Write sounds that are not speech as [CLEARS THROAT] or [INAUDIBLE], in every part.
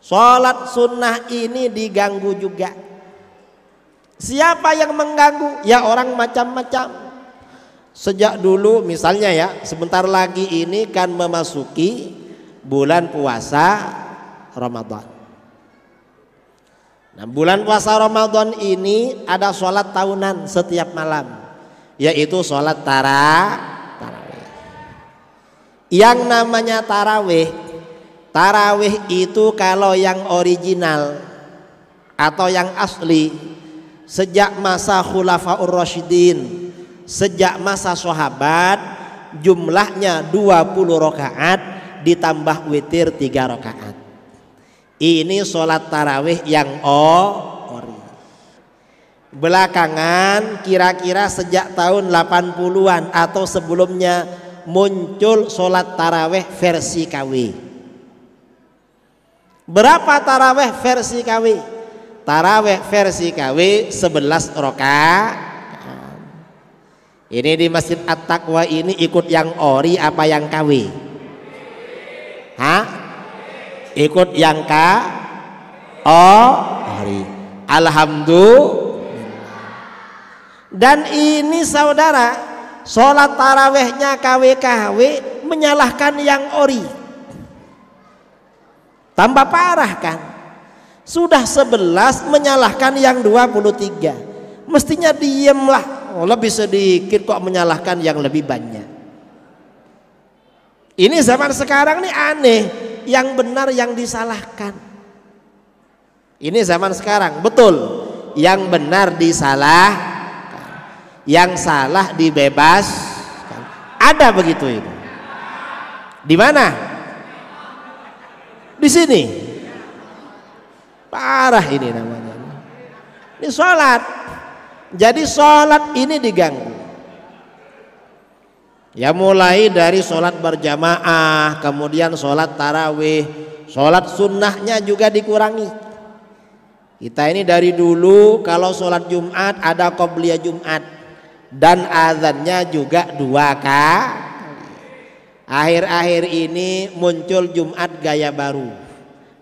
Sholat sunnah ini diganggu juga. Siapa yang mengganggu? Ya orang macam-macam. Sejak dulu misalnya ya, sebentar lagi ini kan memasuki bulan puasa Ramadan. Nah, bulan puasa Ramadan ini ada sholat tahunan setiap malam, yaitu sholat tara tarawih. Yang namanya tarawih Tarawih itu kalau yang original atau yang asli sejak masa Khulafaur Rasyidin, sejak masa sahabat jumlahnya 20 rakaat ditambah witir 3 rakaat. Ini sholat tarawih yang ori. Belakangan kira-kira sejak tahun 80-an atau sebelumnya muncul sholat tarawih versi kawih. Berapa taraweh versi KW? Taraweh versi KW 11 roka. Ini di Masjid At-Taqwa ini ikut yang ori apa yang KW? Hah? Ikut yang K? Ori. Alhamdulillah. Dan ini saudara, sholat tarawehnya KW-KW menyalahkan yang ori. Tambah parah kan? Sudah sebelas menyalahkan yang dua puluh tiga. Mestinya diemlah. Oh, lebih sedikit kok menyalahkan yang lebih banyak. Ini zaman sekarang nih aneh. Yang benar yang disalahkan. Ini zaman sekarang, betul. Yang benar disalah, yang salah dibebas. Ada begitu itu. Di mana? di sini. Parah ini namanya. Ini sholat. Jadi sholat ini diganggu. Ya mulai dari sholat berjamaah, kemudian sholat tarawih, sholat sunnahnya juga dikurangi. Kita ini dari dulu kalau sholat Jumat ada qobliya Jumat dan azannya juga dua kali. Akhir-akhir ini muncul Jumat gaya baru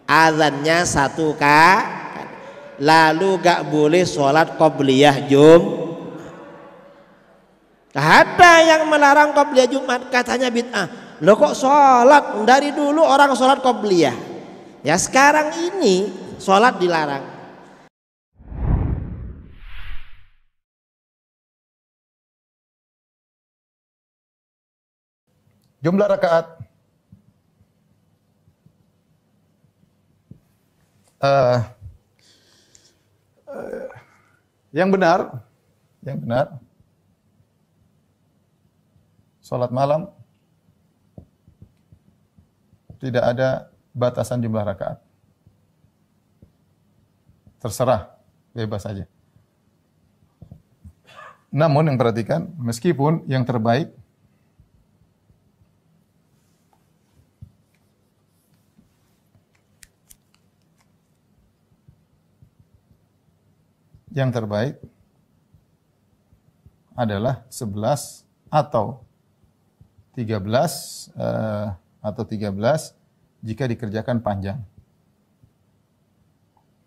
azannya satu ka, lalu gak boleh sholat qobliyah jum ada yang melarang qobliyah Jumat katanya bid'ah lo kok sholat dari dulu orang sholat qobliyah ya sekarang ini sholat dilarang Jumlah rakaat Eh, yang benar, yang benar, sholat malam tidak ada batasan jumlah rakaat. Terserah, bebas saja. Namun yang perhatikan, meskipun yang terbaik yang terbaik adalah 11 atau 13 uh, eh, atau 13 jika dikerjakan panjang.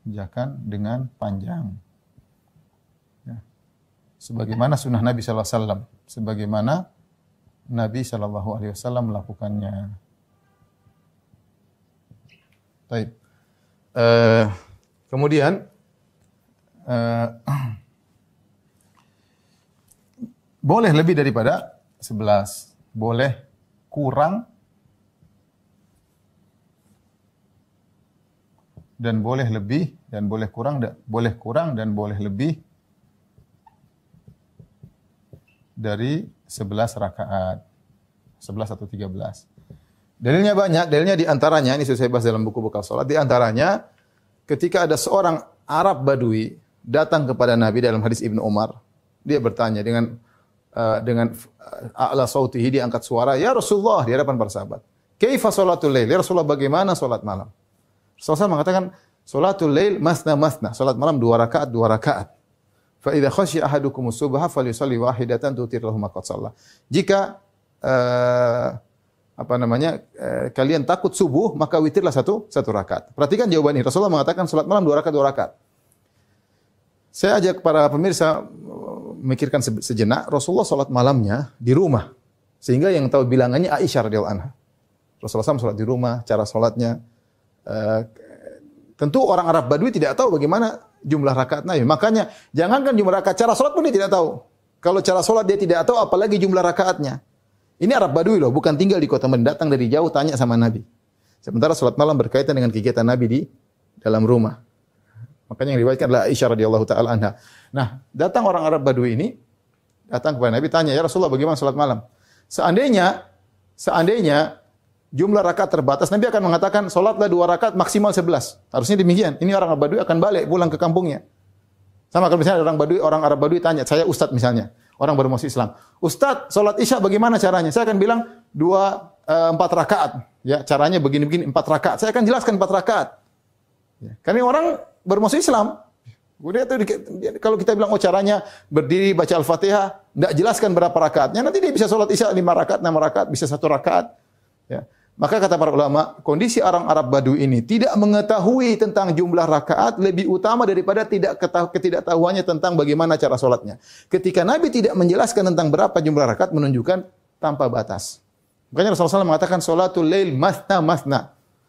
Kerjakan dengan panjang. Ya. Sebagaimana sunnah Nabi SAW. sebagaimana Nabi Shallallahu Alaihi Wasallam melakukannya. Baik. Uh, kemudian Eh, [CLEARS THROAT] boleh lebih daripada 11, boleh kurang dan boleh lebih dan boleh kurang dan boleh kurang dan boleh lebih dari 11 rakaat. 11 atau 13. Dalilnya banyak, dalilnya di antaranya ini sudah saya bahas dalam buku bekal salat, di antaranya ketika ada seorang Arab Badui datang kepada Nabi dalam hadis Ibnu Umar. Dia bertanya dengan uh, dengan eh, ala sautihi dia angkat suara, "Ya Rasulullah" di hadapan para sahabat. "Kaifa salatul lail?" Ya Rasulullah, bagaimana salat malam? Rasulullah mengatakan, "Salatul lail masna masna." Salat malam dua rakaat, dua rakaat. Fa idza khasyi ahadukum subha falyusalli wahidatan tutir lahu ma Jika uh, apa namanya eh, kalian takut subuh maka witirlah satu satu rakaat. Perhatikan jawaban ini. Rasulullah mengatakan salat malam dua rakaat dua rakaat. Saya ajak para pemirsa memikirkan uh, sejenak Rasulullah salat malamnya di rumah. Sehingga yang tahu bilangannya Aisyah radhiyallahu anha. Rasulullah SAW salat di rumah, cara salatnya. Uh, tentu orang Arab Badui tidak tahu bagaimana jumlah rakaat Nabi. Makanya jangankan jumlah rakaat, cara salat pun dia tidak tahu. Kalau cara salat dia tidak tahu apalagi jumlah rakaatnya. Ini Arab Badui loh, bukan tinggal di kota mendatang dari jauh tanya sama Nabi. Sementara salat malam berkaitan dengan kegiatan Nabi di dalam rumah. Makanya yang riwayatkan adalah Aisyah radhiyallahu taala anha. Nah, datang orang Arab Badui ini datang kepada Nabi tanya, "Ya Rasulullah, bagaimana salat malam?" Seandainya seandainya jumlah rakaat terbatas, Nabi akan mengatakan salatlah dua rakaat maksimal sebelas. Harusnya demikian. Ini orang Arab Badui akan balik pulang ke kampungnya. Sama kalau misalnya orang Badui, orang Arab Badui tanya, saya Ustadz misalnya, orang baru masuk Islam. Ustadz, sholat isya bagaimana caranya? Saya akan bilang dua eh, empat rakaat. Ya, caranya begini-begini empat rakaat. Saya akan jelaskan empat rakaat. Ya. Karena orang bermusuh Islam. Kemudian itu kalau kita bilang oh caranya berdiri baca Al-Fatihah, tidak jelaskan berapa rakaatnya, nanti dia bisa sholat isya lima rakaat, enam rakaat, bisa satu rakaat. Ya. Maka kata para ulama, kondisi orang Arab Badu ini tidak mengetahui tentang jumlah rakaat lebih utama daripada tidak ketidaktahuannya tentang bagaimana cara sholatnya. Ketika Nabi tidak menjelaskan tentang berapa jumlah rakaat menunjukkan tanpa batas. Makanya Rasulullah SAW mengatakan sholatul lail masna masna.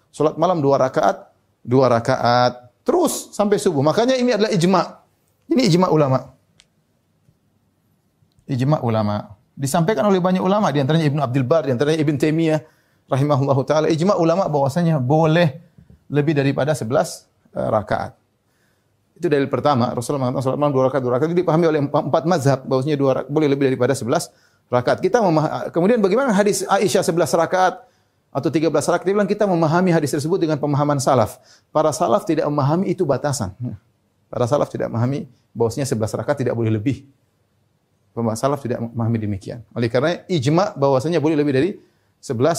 Sholat malam dua rakaat, dua rakaat. Terus sampai subuh. Makanya ini adalah ijma. Ini ijma ulama. Ijma ulama. Disampaikan oleh banyak ulama, di antaranya Ibnu Abdul Bar, di antaranya Ibn Taimiyah rahimahullah taala. Ijma ulama bahwasanya boleh lebih daripada 11 eh, rakaat. Itu dalil pertama, Rasulullah mengatakan salat malam dua rakaat, dua rakaat. Itu dipahami oleh empat mazhab bahwasanya dua boleh lebih daripada 11 rakaat. Kita kemudian bagaimana hadis Aisyah 11 rakaat, atau 13 rakaat. Dia bilang kita memahami hadis tersebut dengan pemahaman salaf. Para salaf tidak memahami itu batasan. Para salaf tidak memahami bahwasanya 11 rakaat tidak boleh lebih. Pemahaman salaf tidak memahami demikian. Oleh karena ijma bahwasanya boleh lebih dari 11 uh, eh,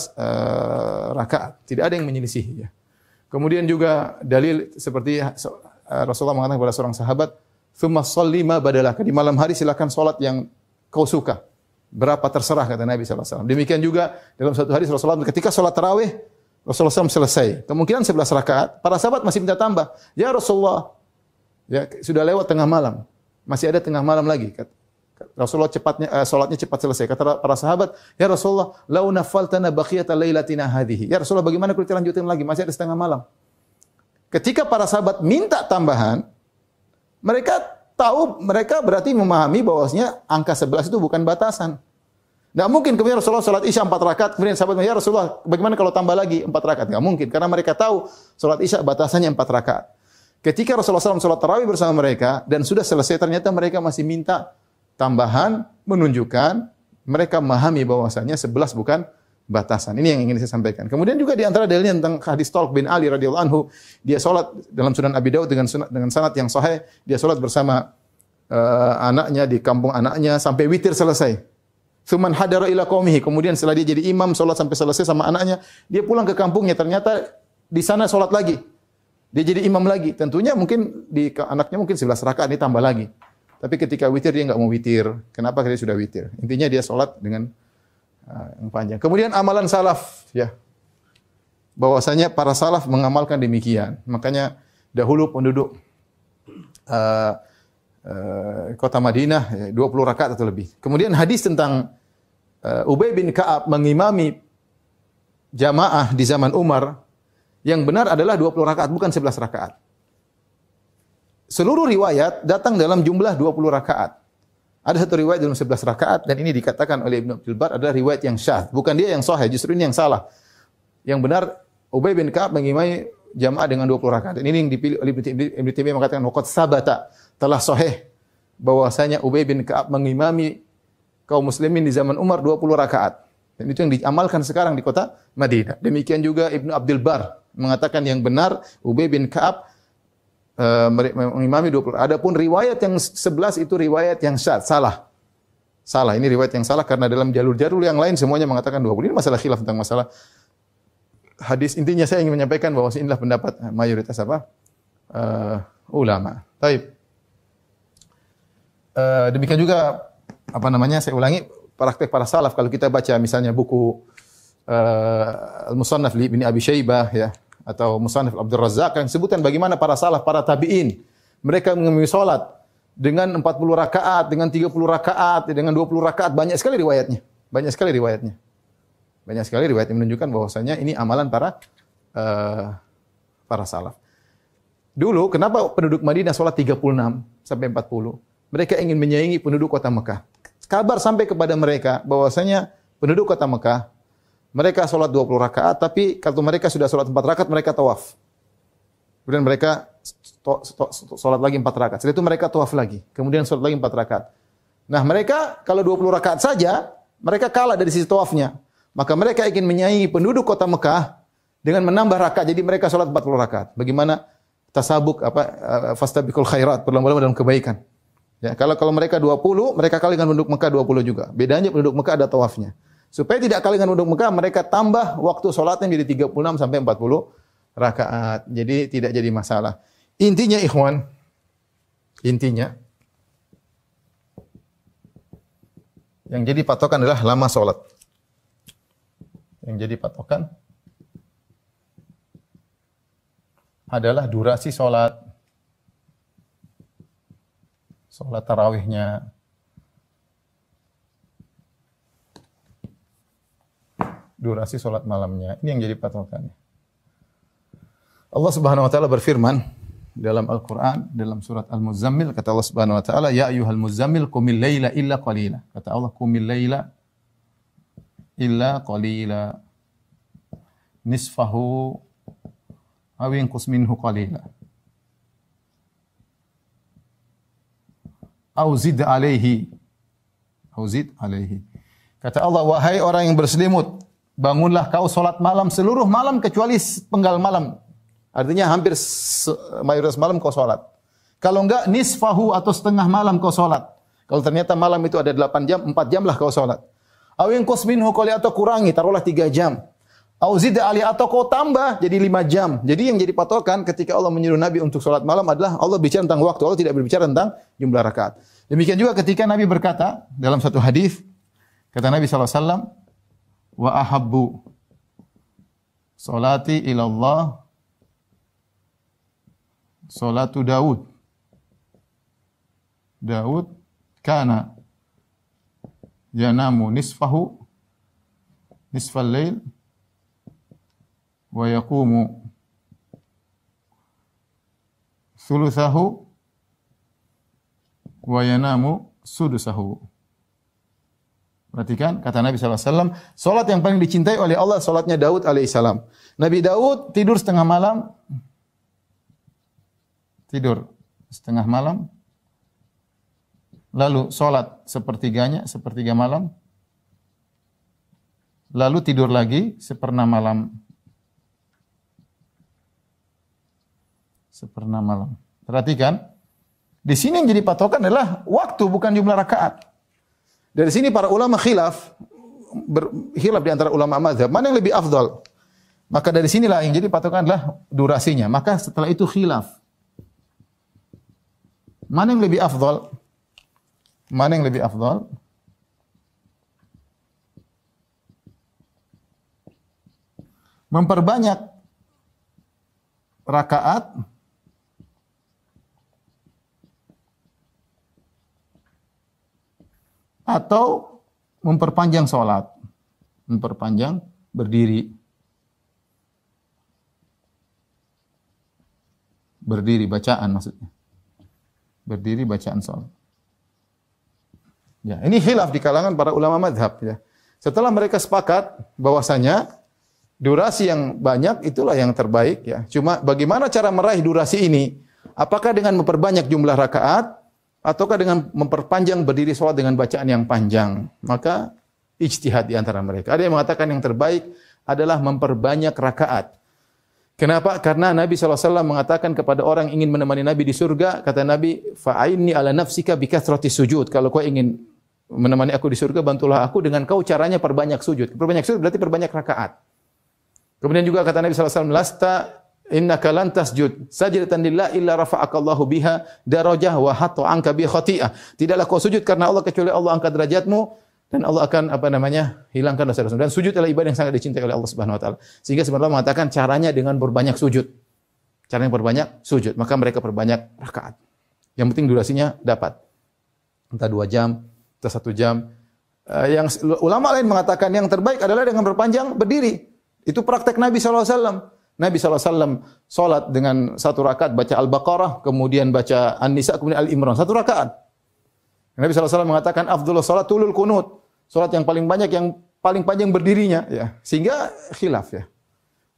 rakaat. Tidak ada yang menyelisih. Ya. Kemudian juga dalil seperti eh, Rasulullah mengatakan kepada seorang sahabat, "Tsumma sholli ma badalaka." Di malam hari silakan salat yang kau suka berapa terserah kata Nabi SAW. Demikian juga dalam satu hadis Rasulullah SAW, ketika sholat terawih, Rasulullah SAW selesai. Kemungkinan 11 rakaat. Para sahabat masih minta tambah. Ya Rasulullah, ya sudah lewat tengah malam. Masih ada tengah malam lagi. Rasulullah cepatnya uh, eh, salatnya cepat selesai. Kata para sahabat, "Ya Rasulullah, lau nafaltana baqiyata lailatina hadhihi." Ya Rasulullah, bagaimana kita lanjutin lagi? Masih ada setengah malam. Ketika para sahabat minta tambahan, mereka tahu mereka berarti memahami bahwasanya angka 11 itu bukan batasan. Tidak mungkin kemudian Rasulullah sholat isya empat rakaat, kemudian sahabat ya Rasulullah bagaimana kalau tambah lagi empat rakaat? Tidak mungkin, karena mereka tahu sholat isya batasannya empat rakaat. Ketika Rasulullah SAW sholat tarawih bersama mereka dan sudah selesai, ternyata mereka masih minta tambahan menunjukkan mereka memahami bahwasanya sebelas bukan batasan. Ini yang ingin saya sampaikan. Kemudian juga di antara dalilnya tentang hadis Talq bin Ali radhiyallahu anhu, dia salat dalam Sunan Abi Daud dengan sunat, dengan sanad yang sahih, dia salat bersama uh, anaknya di kampung anaknya sampai witir selesai. Suman hadara ila qaumihi. Kemudian setelah dia jadi imam salat sampai selesai sama anaknya, dia pulang ke kampungnya ternyata di sana salat lagi. Dia jadi imam lagi. Tentunya mungkin di anaknya mungkin 11 rakaat tambah lagi. Tapi ketika witir dia nggak mau witir. Kenapa? Karena dia sudah witir. Intinya dia salat dengan Ah, yang panjang. Kemudian amalan salaf ya. Bahwasanya para salaf mengamalkan demikian. Makanya dahulu penduduk uh, uh, kota Madinah 20 ya, rakaat atau lebih. Kemudian hadis tentang uh, Ubay bin Ka'ab mengimami jamaah di zaman Umar yang benar adalah 20 rakaat bukan 11 rakaat. Seluruh riwayat datang dalam jumlah 20 rakaat. Ada satu riwayat dalam 11 rakaat dan ini dikatakan oleh Ibnu Abdul Bar adalah riwayat yang syadz. Bukan dia yang sahih, justru ini yang salah. Yang benar Ubay bin Ka'ab mengimai jamaah dengan dua puluh rakaat. Dan ini yang dipilih oleh Ibnu Taimiyah mengatakan waqad sabata telah sahih bahwasanya Ubay bin Ka'ab mengimami kaum muslimin di zaman Umar dua puluh rakaat. Dan itu yang diamalkan sekarang di kota Madinah. Demikian juga Ibnu Abdul Bar mengatakan yang benar Ubay bin Ka'ab Eh, mengimami 20. Adapun riwayat yang sebelas itu riwayat yang syad, salah. Salah, ini riwayat yang salah karena dalam jalur-jalur yang lain semuanya mengatakan 20. Ini masalah khilaf tentang masalah hadis. Intinya saya ingin menyampaikan bahwa inilah pendapat mayoritas apa? Uh, ulama. Baik. Uh, eh, demikian juga apa namanya? Saya ulangi praktik para salaf kalau kita baca misalnya buku uh, Al-Musannaf li Ibnu Abi Syaibah ya, atau Musanif Abdul Razak yang sebutkan bagaimana para salaf, para tabi'in mereka mengemui salat dengan 40 rakaat, dengan 30 rakaat, dengan 20 rakaat, banyak sekali riwayatnya. Banyak sekali riwayatnya. Banyak sekali riwayat yang menunjukkan bahwasanya ini amalan para uh, para salaf. Dulu kenapa penduduk Madinah salat 36 sampai 40? Mereka ingin menyaingi penduduk kota Mekah. Kabar sampai kepada mereka bahwasanya penduduk kota Mekah mereka sholat 20 rakaat, tapi kalau mereka sudah sholat 4 rakaat, mereka tawaf. Kemudian mereka sholat lagi 4 rakaat. Setelah itu mereka tawaf lagi. Kemudian sholat lagi 4 rakaat. Nah mereka kalau 20 rakaat saja, mereka kalah dari sisi tawafnya. Maka mereka ingin menyaingi penduduk kota Mekah dengan menambah rakaat. Jadi mereka sholat 40 rakaat. Bagaimana tasabuk apa eh, fastabiqul khairat, berlomba-lomba dalam kebaikan. Ya, kalau kalau mereka 20, mereka kali dengan penduduk Mekah 20 juga. Bedanya penduduk Mekah ada tawafnya. Supaya tidak kalah dengan penduduk Mekah, mereka tambah waktu sholatnya menjadi 36 sampai 40 rakaat. Jadi tidak jadi masalah. Intinya ikhwan, intinya yang jadi patokan adalah lama sholat. Yang jadi patokan adalah durasi sholat, sholat tarawihnya, durasi sholat malamnya. Ini yang jadi patokannya. Allah Subhanahu wa taala berfirman dalam Al-Qur'an dalam surat Al-Muzammil kata Allah Subhanahu wa taala ya ayyuhal muzammil qumil laila illa qalila. Kata Allah qumil laila illa qalila. Nisfahu aw inqus minhu qalila. Au zid alaihi. Au zid alaihi. Kata Allah, wahai orang yang berselimut, bangunlah kau solat malam seluruh malam kecuali penggal malam. Artinya hampir mayoritas malam kau solat. Kalau enggak nisfahu atau setengah malam kau solat. Kalau ternyata malam itu ada 8 jam, 4 jam lah kau solat. Awin kusminhu kali atau kurangi, taruhlah 3 jam. Auzid ali atau kau tambah jadi 5 jam. Jadi yang jadi patokan ketika Allah menyuruh Nabi untuk solat malam adalah Allah bicara tentang waktu, Allah tidak berbicara tentang jumlah rakaat. Demikian juga ketika Nabi berkata dalam satu hadis kata Nabi sallallahu alaihi wa ahabbu salati ilallah salatu Daud Daud kana yanamu nisfahu nisfal lail wa yaqumu thuluthahu wa yanamu sudusahu Perhatikan kata Nabi SAW, solat yang paling dicintai oleh Allah solatnya Daud alaihissalam. Nabi Daud tidur setengah malam, tidur setengah malam, lalu solat sepertiganya, sepertiga malam, lalu tidur lagi sepernah malam, sepernah malam. Perhatikan, di sini yang jadi patokan adalah waktu bukan jumlah rakaat. Dari sini para ulama khilaf berkhilaf di antara ulama mazhab, mana yang lebih afdal? Maka dari sinilah yang jadi patokan adalah durasinya. Maka setelah itu khilaf. Mana yang lebih afdal? Mana yang lebih afdal? Memperbanyak rakaat atau memperpanjang sholat, memperpanjang berdiri. Berdiri bacaan maksudnya. Berdiri bacaan sholat. Ya, ini hilaf di kalangan para ulama madhab. Ya. Setelah mereka sepakat bahwasanya durasi yang banyak itulah yang terbaik. Ya. Cuma bagaimana cara meraih durasi ini? Apakah dengan memperbanyak jumlah rakaat ataukah dengan memperpanjang berdiri sholat dengan bacaan yang panjang. Maka ijtihad di antara mereka. Ada yang mengatakan yang terbaik adalah memperbanyak rakaat. Kenapa? Karena Nabi SAW mengatakan kepada orang ingin menemani Nabi di surga, kata Nabi, faaini ala nafsika bikathrotis sujud. Kalau kau ingin menemani aku di surga, bantulah aku dengan kau caranya perbanyak sujud. Perbanyak sujud berarti perbanyak rakaat. Kemudian juga kata Nabi SAW, lasta innaka lan tasjud sajdatan lillah illa rafa'akallahu biha darajah wa hatta anka bi khati'ah. Tidaklah kau sujud karena Allah kecuali Allah angkat derajatmu dan Allah akan apa namanya hilangkan dosa-dosa. Dan sujud adalah ibadah yang sangat dicintai oleh Allah Subhanahu wa taala. Sehingga sebenarnya mengatakan caranya dengan berbanyak sujud. Caranya berbanyak sujud, maka mereka perbanyak rakaat. Yang penting durasinya dapat. Entah dua jam, entah satu jam. Eh, yang ulama lain mengatakan yang terbaik adalah dengan berpanjang berdiri. Itu praktek Nabi SAW. Nabi SAW salat dengan satu rakaat baca Al-Baqarah, kemudian baca An-Nisa, kemudian Al-Imran. Satu rakaat. Nabi SAW mengatakan, Afdullah salat tulul kunut. Salat yang paling banyak, yang paling panjang berdirinya. ya Sehingga khilaf. ya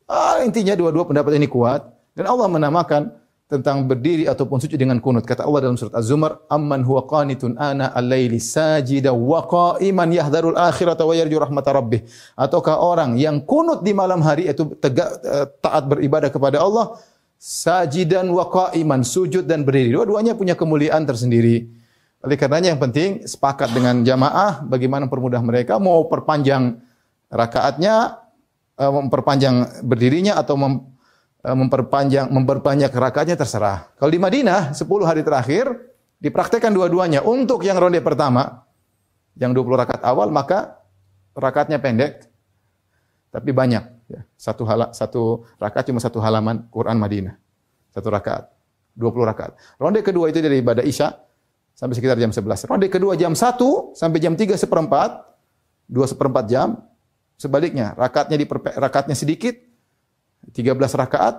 ah, Intinya dua-dua pendapat ini kuat. Dan Allah menamakan, tentang berdiri ataupun sujud dengan kunut. Kata Allah dalam surat Az-Zumar, "Amman huwa qanitun ana al-laili sajida wa qa'iman yahdharul akhirata wa yarju rahmata rabbih." Ataukah orang yang kunut di malam hari itu tegak eh, taat beribadah kepada Allah, sajidan wa qa'iman, sujud dan berdiri. Dua-duanya punya kemuliaan tersendiri. Oleh karenanya yang penting sepakat dengan jamaah bagaimana permudah mereka mau perpanjang rakaatnya, eh, memperpanjang berdirinya atau mem Eh, memperpanjang memperbanyak rakaatnya terserah. Kalau di Madinah 10 hari terakhir dipraktekkan dua-duanya. Untuk yang ronde pertama yang 20 rakaat awal maka rakaatnya pendek tapi banyak ya. Satu hala, satu rakaat cuma satu halaman Quran Madinah. Satu rakaat, 20 rakaat. Ronde kedua itu dari ibadah Isya sampai sekitar jam 11. Ronde kedua jam 1 sampai jam 3 seperempat, 2 seperempat jam. Sebaliknya, rakaatnya di rakaatnya sedikit, 13 rakaat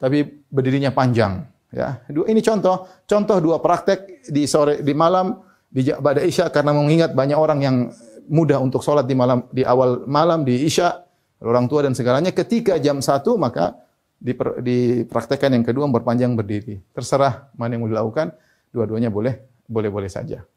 tapi berdirinya panjang ya. Ini contoh, contoh dua praktek di sore di malam di pada Isya karena mengingat banyak orang yang mudah untuk sholat di malam di awal malam di Isya orang tua dan segalanya ketika jam satu maka diper, dipraktekkan yang kedua memperpanjang berdiri. Terserah mana yang mau dilakukan, dua-duanya boleh boleh-boleh saja.